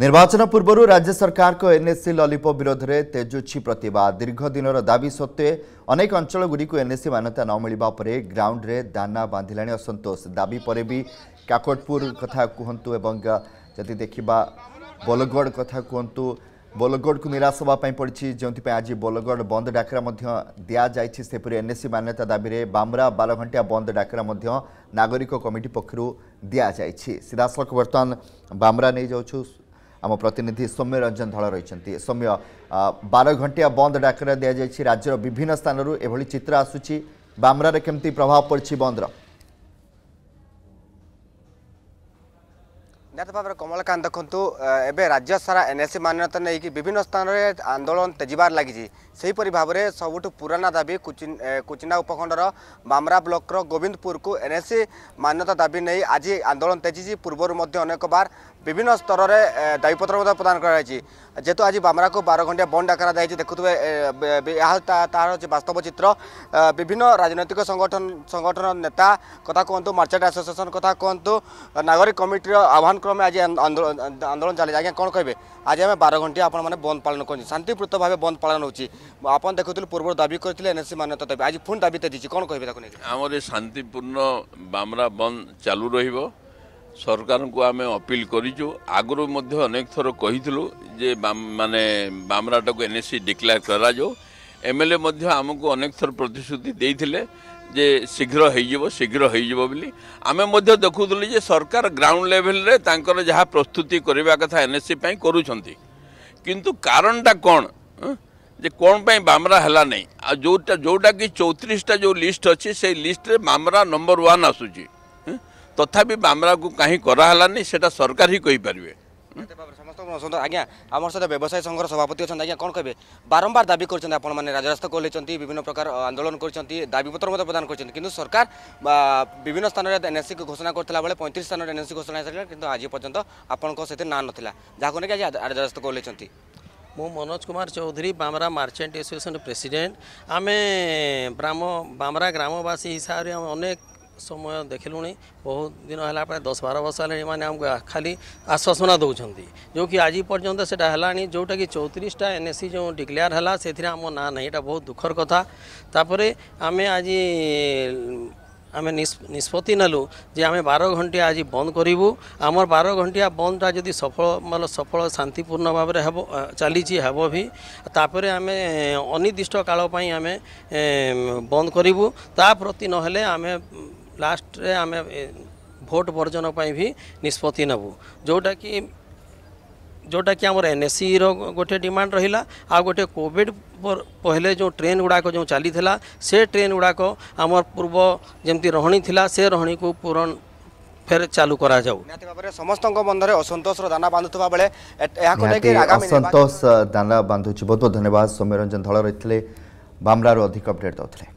ନିର୍ବାଚନ ପୂର୍ବରୁ ରାଜ୍ୟ ସରକାରଙ୍କ ଏନ୍ଏସି ଲଲିପପ୍ ବିରୋଧରେ ତେଜୁଛି ପ୍ରତିବାଦ ଦୀର୍ଘ ଦିନର ଦାବି ସତ୍ତ୍ୱେ ଅନେକ ଅଞ୍ଚଳଗୁଡ଼ିକୁ ଏନ୍ଏସି ମାନ୍ୟତା ନ ମିଳିବା ପରେ ଗ୍ରାଉଣ୍ଡରେ ଦାନା ବାନ୍ଧିଲାଣି ଅସନ୍ତୋଷ ଦାବି ପରେ ବି କାକଟପୁର କଥା କୁହନ୍ତୁ ଏବଂ ଯଦି ଦେଖିବା ବୋଲଗଡ଼ କଥା କୁହନ୍ତୁ ବୋଲଗଡ଼କୁ ନିରାଶ ହେବା ପାଇଁ ପଡ଼ିଛି ଯେଉଁଥିପାଇଁ ଆଜି ବୋଲଗଡ଼ ବନ୍ଦ ଡାକରା ମଧ୍ୟ ଦିଆଯାଇଛି ସେପରି ଏନ୍ଏସି ମାନ୍ୟତା ଦାବିରେ ବାମ୍ରା ବାରଘଣ୍ଟିଆ ବନ୍ଦ ଡାକରା ମଧ୍ୟ ନାଗରିକ କମିଟି ପକ୍ଷରୁ ଦିଆଯାଇଛି ସିଧାସଳଖ ବର୍ତ୍ତମାନ ବାମ୍ରା ନେଇଯାଉଛୁ ଆମ ପ୍ରତିନିଧି ସୌମ୍ୟ ରଞ୍ଜନ ଧଳ ରହିଛନ୍ତି ସୌମ୍ୟ ବାର ଘଣ୍ଟିଆ ବନ୍ଦ ଡାକରା ଦିଆଯାଇଛି ରାଜ୍ୟର ବିଭିନ୍ନ ସ୍ଥାନରୁ ଏଭଳି ଚିତ୍ର ଆସୁଛି ବାମ୍ରାରେ କେମିତି ପ୍ରଭାବ ପଡ଼ିଛି ବନ୍ଦର ନିହାତି ଭାବରେ କମଳକାନ୍ତ ଦେଖନ୍ତୁ ଏବେ ରାଜ୍ୟ ସାରା ଏନ୍ଏସି ମାନ୍ୟତା ନେଇକି ବିଭିନ୍ନ ସ୍ଥାନରେ ଆନ୍ଦୋଳନ ତେଜିବାର ଲାଗିଛି ସେହିପରି ଭାବରେ ସବୁଠୁ ପୁରାନା ଦାବି କୁଚିନା ଉପଖଣ୍ଡର ବାମରା ବ୍ଲକର ଗୋବିନ୍ଦପୁରକୁ ଏନ୍ଏସି ମାନ୍ୟତା ଦାବି ନେଇ ଆଜି ଆନ୍ଦୋଳନ ତେଜିଛି ପୂର୍ବରୁ ମଧ୍ୟ ଅନେକ ବାର বিভিন্ন স্তরের দায়ীপত্র প্রদান করা হয়েছে যেহেতু আজ বামরাকে বার ঘণ্টা বন্ড আকার দিয়েছে দেখুবে তার হচ্ছে বাস্তব চিত্র বিভিন্ন রাজনৈতিক সংগঠন সংগঠন নেতা কথা কুহতু মার্চেন্ট আসোসিয়েসন কথা কুহতু নাগরিক কমিটির আহ্বান ক্রমে আজ আন্দোলন চালিয়ে আজ্ঞা কোণ কে আজ আমি বার ঘণ্টিয়া আপনার মানে বন্দ পালন করছি শান্তিপূর্ত ভাবে বন্দ পালন হচ্ছে আপনার দেখুলে পূর্ব দাবি করে এনএসসি মান্যতা দেবে আজ পুঁ দাবি দিয়েছি কোণ কে আমার শান্তিপূর্ণ বামরা বন্দ চালু রহব सरकार को आम अपिल करूर कहीलु जे मानने बामराट को एनएससी डिक्लेयर करम एल एम को अनेक थर प्रतिश्रुति जे शीघ्र होीघ्र होमें देखुल सरकार ग्राउंड लेवल जहाँ प्रस्तुति करने कथा एनएससी करूँ किंतु कारणटा कौन जे कौपाई बामरा है नहीं जोटा कि चौतीसटा जो लिस्ट अच्छे से लिस्ट में बामरा नंबर वन आसूची তথাপি মামলাকে কাহি করা হলানি সেটা সরকার হি কইপারিবে ସମସ୍ତଙ୍କୁ ଆଜ୍ଞା ଆମର ସହିତ ବ୍ୟବସାୟୀ ସଂଘର ସଭାପତି ଅଛନ୍ତି ଆଜ୍ଞା କ'ଣ କହିବେ ବାରମ୍ବାର ଦାବି କରିଛନ୍ତି ଆପଣମାନେ ରାଜରାସ୍ତା ଖୋଲିଛନ୍ତି ବିଭିନ୍ନ ପ୍ରକାର ଆନ୍ଦୋଳନ କରିଛନ୍ତି ଦାବିପତ୍ର ମଧ୍ୟ ପ୍ରଦାନ କରିଛନ୍ତି କିନ୍ତୁ ସରକାର ବିଭିନ୍ନ ସ୍ଥାନରେ ଏନ୍ଏସ୍ସିକୁ ଘୋଷଣା କରିଥିଲା ବେଳେ ପଇଁତିରିଶ ସ୍ଥାନରେ ଏନ୍ଏସ୍ସି ଘୋଷଣା ହେଇସାରିଲା କିନ୍ତୁ ଆଜି ପର୍ଯ୍ୟନ୍ତ ଆପଣଙ୍କ ସେଥିରେ ନାଁ ନଥିଲା ଯାହାକୁ ନେଇକି ଆଜି ରାଜରାସ୍ତା ଖୋଲିଛନ୍ତି ମୁଁ Manoj Kumar Choudhury Bamra merchant association president ଆମେ ଗ୍ରାମ ବାମରା ଗ୍ରାମବାସୀ ହିସାବରେ ଆମେ ଅନେକ ସମୟ ଦେଖିଲୁଣି ବହୁତ ଦିନ ହେଲା ପରେ ଦଶ ବାର ବର୍ଷ ହେଲାଣି ଏମାନେ ଆମକୁ ଖାଲି ଆଶ୍ୱାସନା ଦେଉଛନ୍ତି ଯେଉଁକି ଆଜି ପର୍ଯ୍ୟନ୍ତ ସେଇଟା ହେଲାଣି ଯେଉଁଟାକି ଚଉତିରିଶଟା ଏନ୍ ଏସ୍ ସି ଯେଉଁ ଡିକ୍ଲେୟାର ହେଲା ସେଥିରେ ଆମ ନାଁ ନାହିଁ ଏଇଟା ବହୁତ ଦୁଃଖର କଥା ତାପରେ ଆମେ ଆଜି ଆମେ ନିଷ୍ପତ୍ତି ନେଲୁ ଯେ ଆମେ ବାର ଘଣ୍ଟିଆ ଆଜି ବନ୍ଦ କରିବୁ ଆମର ବାର ଘଣ୍ଟିଆ ବନ୍ଦଟା ଯଦି ସଫଳ ମାନେ ସଫଳ ଶାନ୍ତିପୂର୍ଣ୍ଣ ଭାବରେ ହେବ ଚାଲିଛି ହେବ ବି ତାପରେ ଆମେ ଅନିର୍ଦ୍ଦିଷ୍ଟ କାଳ ପାଇଁ ଆମେ ବନ୍ଦ କରିବୁ ତା ପ୍ରତି ନହେଲେ ଆମେ लास्ट रे आम भोट बर्जन पर भी निष्पत्ति नबू जोटा कि जोटा कि आम एन एस गोटे डिमांड रहा आ गोटे कोविड पहले जो ट्रेन गुड़ाक जो चली से ट्रेन गुड़ाक आम पूर्व जमी रहणी थी से रहणी को पूरण फेर चालू करा जाऊ समस्त मन असंतोष दाना बांधुवा दाना बांधु बहुत बहुत धन्यवाद सौम्य रंजन धल रही थे बामरारू अधिक अपडेट दौले